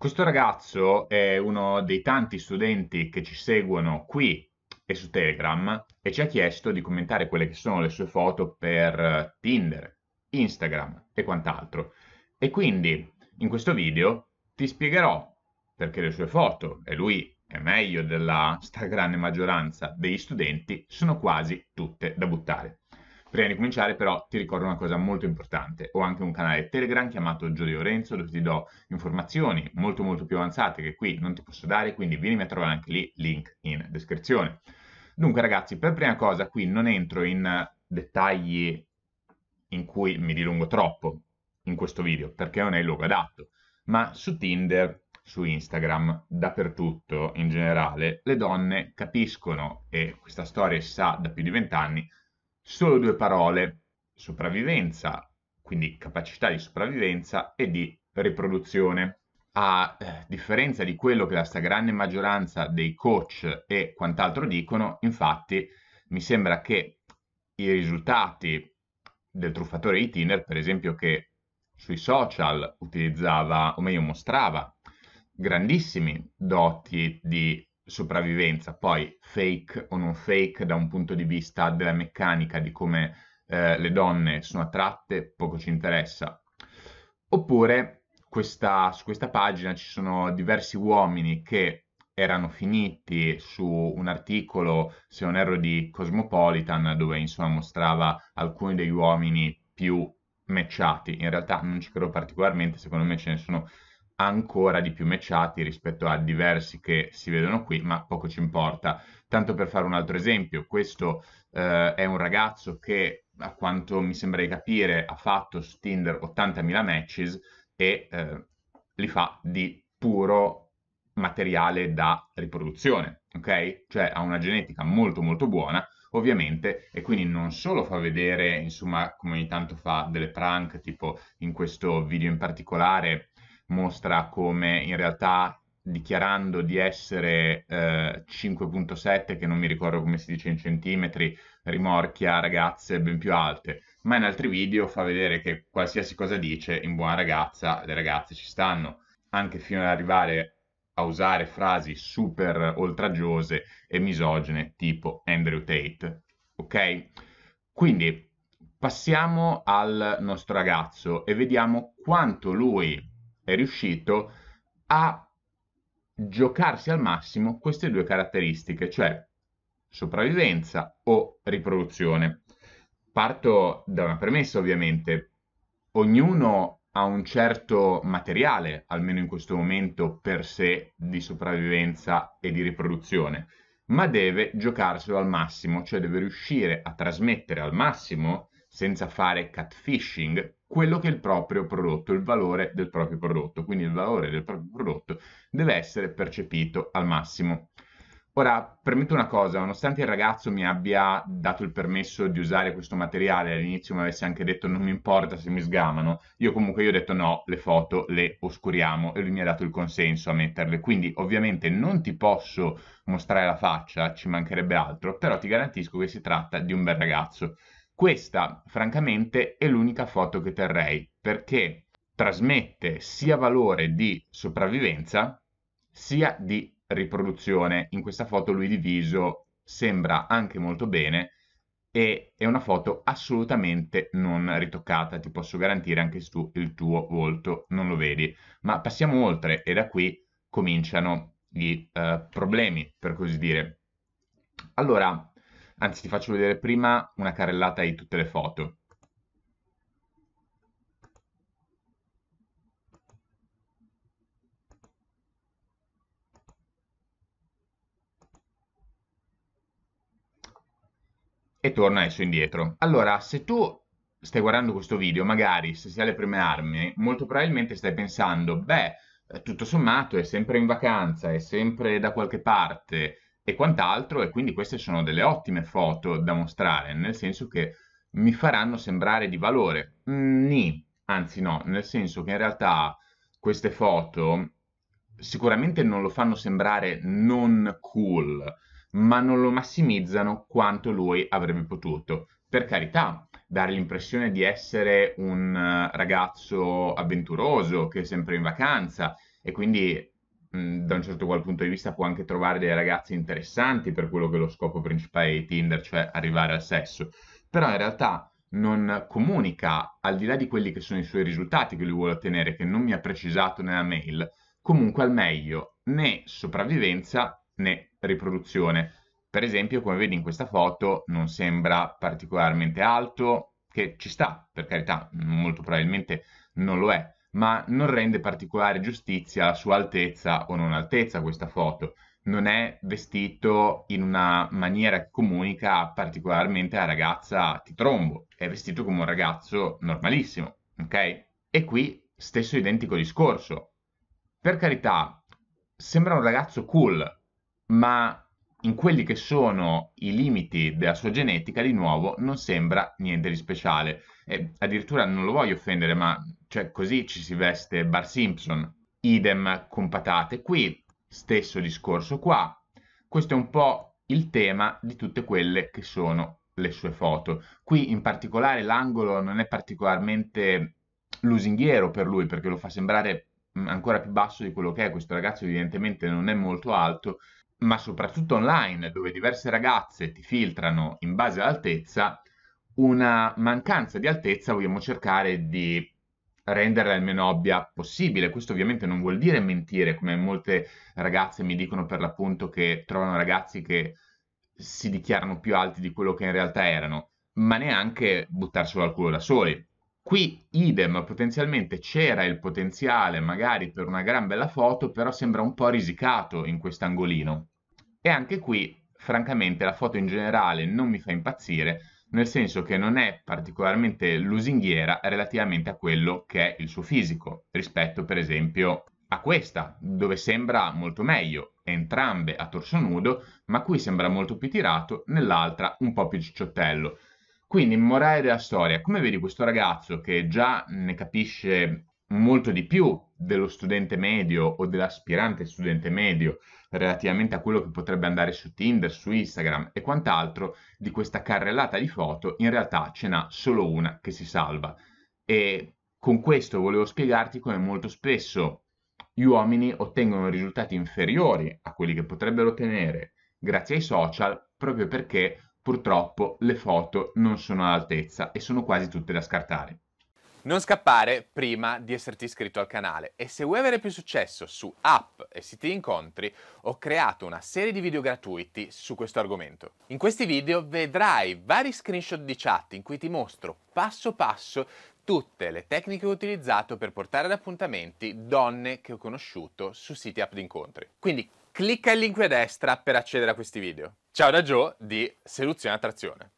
Questo ragazzo è uno dei tanti studenti che ci seguono qui e su Telegram e ci ha chiesto di commentare quelle che sono le sue foto per eh, Tinder, Instagram e quant'altro. E quindi in questo video ti spiegherò perché le sue foto, e lui è meglio della stragrande maggioranza degli studenti, sono quasi tutte da buttare. Prima di cominciare però ti ricordo una cosa molto importante, ho anche un canale Telegram chiamato Giulio Lorenzo dove ti do informazioni molto molto più avanzate che qui non ti posso dare, quindi vieni a trovare anche lì, link in descrizione. Dunque ragazzi, per prima cosa qui non entro in dettagli in cui mi dilungo troppo in questo video, perché non è il luogo adatto, ma su Tinder, su Instagram, dappertutto in generale, le donne capiscono, e questa storia si sa da più di vent'anni, solo due parole, sopravvivenza, quindi capacità di sopravvivenza e di riproduzione. A eh, differenza di quello che la stragrande maggioranza dei coach e quant'altro dicono, infatti mi sembra che i risultati del truffatore di Tinder, per esempio, che sui social utilizzava, o meglio mostrava, grandissimi doti di sopravvivenza. Poi fake o non fake da un punto di vista della meccanica, di come eh, le donne sono attratte, poco ci interessa. Oppure questa, su questa pagina ci sono diversi uomini che erano finiti su un articolo, se non erro, di Cosmopolitan, dove insomma mostrava alcuni degli uomini più matchati. In realtà non ci credo particolarmente, secondo me ce ne sono ancora di più matchati rispetto a diversi che si vedono qui, ma poco ci importa. Tanto per fare un altro esempio, questo eh, è un ragazzo che, a quanto mi sembra di capire, ha fatto su Tinder 80.000 matches e eh, li fa di puro materiale da riproduzione, ok? Cioè ha una genetica molto molto buona, ovviamente, e quindi non solo fa vedere, insomma, come ogni tanto fa delle prank, tipo in questo video in particolare mostra come in realtà dichiarando di essere eh, 5.7, che non mi ricordo come si dice in centimetri, rimorchia ragazze ben più alte, ma in altri video fa vedere che qualsiasi cosa dice in buona ragazza le ragazze ci stanno, anche fino ad arrivare a usare frasi super oltraggiose e misogene tipo Andrew Tate, ok? Quindi passiamo al nostro ragazzo e vediamo quanto lui è riuscito a giocarsi al massimo queste due caratteristiche, cioè sopravvivenza o riproduzione. Parto da una premessa ovviamente, ognuno ha un certo materiale, almeno in questo momento, per sé di sopravvivenza e di riproduzione, ma deve giocarselo al massimo, cioè deve riuscire a trasmettere al massimo senza fare catfishing, quello che è il proprio prodotto, il valore del proprio prodotto. Quindi il valore del proprio prodotto deve essere percepito al massimo. Ora, permetto una cosa, nonostante il ragazzo mi abbia dato il permesso di usare questo materiale, all'inizio mi avesse anche detto non mi importa se mi sgamano, io comunque io ho detto no, le foto le oscuriamo e lui mi ha dato il consenso a metterle, quindi ovviamente non ti posso mostrare la faccia, ci mancherebbe altro, però ti garantisco che si tratta di un bel ragazzo. Questa, francamente, è l'unica foto che terrei, perché trasmette sia valore di sopravvivenza sia di riproduzione. In questa foto lui diviso sembra anche molto bene e è una foto assolutamente non ritoccata, ti posso garantire anche tu il tuo volto non lo vedi. Ma passiamo oltre e da qui cominciano i uh, problemi, per così dire. Allora, Anzi, ti faccio vedere prima una carrellata di tutte le foto. e torna adesso indietro. Allora, se tu stai guardando questo video, magari se sei alle prime armi, molto probabilmente stai pensando, beh, eh, tutto sommato è sempre in vacanza, è sempre da qualche parte, e quant'altro e quindi queste sono delle ottime foto da mostrare, nel senso che mi faranno sembrare di valore. Mm, anzi no, nel senso che in realtà queste foto sicuramente non lo fanno sembrare non cool, ma non lo massimizzano quanto lui avrebbe potuto. Per carità, dare l'impressione di essere un eh, ragazzo avventuroso che è sempre in vacanza e quindi Mm, da un certo qual punto di vista può anche trovare dei ragazzi interessanti per quello che è lo scopo principale di Tinder, cioè arrivare al sesso, però in realtà non comunica, al di là di quelli che sono i suoi risultati che lui vuole ottenere, che non mi ha precisato nella mail, comunque al meglio né sopravvivenza né riproduzione. Per esempio, come vedi in questa foto, non sembra particolarmente alto, che ci sta, per carità, molto probabilmente non lo è, ma non rende particolare giustizia alla sua altezza o non altezza questa foto. Non è vestito in una maniera che comunica particolarmente a ragazza ti trombo, è vestito come un ragazzo normalissimo, ok? E qui stesso identico discorso. Per carità, sembra un ragazzo cool, ma in quelli che sono i limiti della sua genetica, di nuovo, non sembra niente di speciale. E addirittura non lo voglio offendere, ma cioè così ci si veste Bar Simpson, idem con patate qui, stesso discorso qua. Questo è un po' il tema di tutte quelle che sono le sue foto. Qui in particolare l'angolo non è particolarmente lusinghiero per lui perché lo fa sembrare mm, ancora più basso di quello che è. Questo ragazzo evidentemente non è molto alto, ma soprattutto online dove diverse ragazze ti filtrano in base all'altezza una mancanza di altezza vogliamo cercare di renderla il meno ovvia possibile. Questo ovviamente non vuol dire mentire, come molte ragazze mi dicono per l'appunto che trovano ragazzi che si dichiarano più alti di quello che in realtà erano, ma neanche buttarselo al culo da soli. Qui idem, potenzialmente c'era il potenziale magari per una gran bella foto, però sembra un po' risicato in quest'angolino. E anche qui, francamente, la foto in generale non mi fa impazzire, nel senso che non è particolarmente lusinghiera relativamente a quello che è il suo fisico, rispetto per esempio a questa, dove sembra molto meglio, entrambe a torso nudo, ma qui sembra molto più tirato, nell'altra un po' più cicciottello. Quindi, morale della storia, come vedi questo ragazzo che già ne capisce molto di più dello studente medio o dell'aspirante studente medio relativamente a quello che potrebbe andare su Tinder, su Instagram e quant'altro, di questa carrellata di foto in realtà ce n'ha solo una che si salva. E con questo volevo spiegarti come molto spesso gli uomini ottengono risultati inferiori a quelli che potrebbero ottenere grazie ai social proprio perché purtroppo le foto non sono all'altezza e sono quasi tutte da scartare. Non scappare prima di esserti iscritto al canale e se vuoi avere più successo su app e siti di incontri ho creato una serie di video gratuiti su questo argomento. In questi video vedrai vari screenshot di chat in cui ti mostro passo passo tutte le tecniche che ho utilizzato per portare ad appuntamenti donne che ho conosciuto su siti app di incontri. Quindi clicca il link a destra per accedere a questi video. Ciao da Joe di Seduzione Attrazione.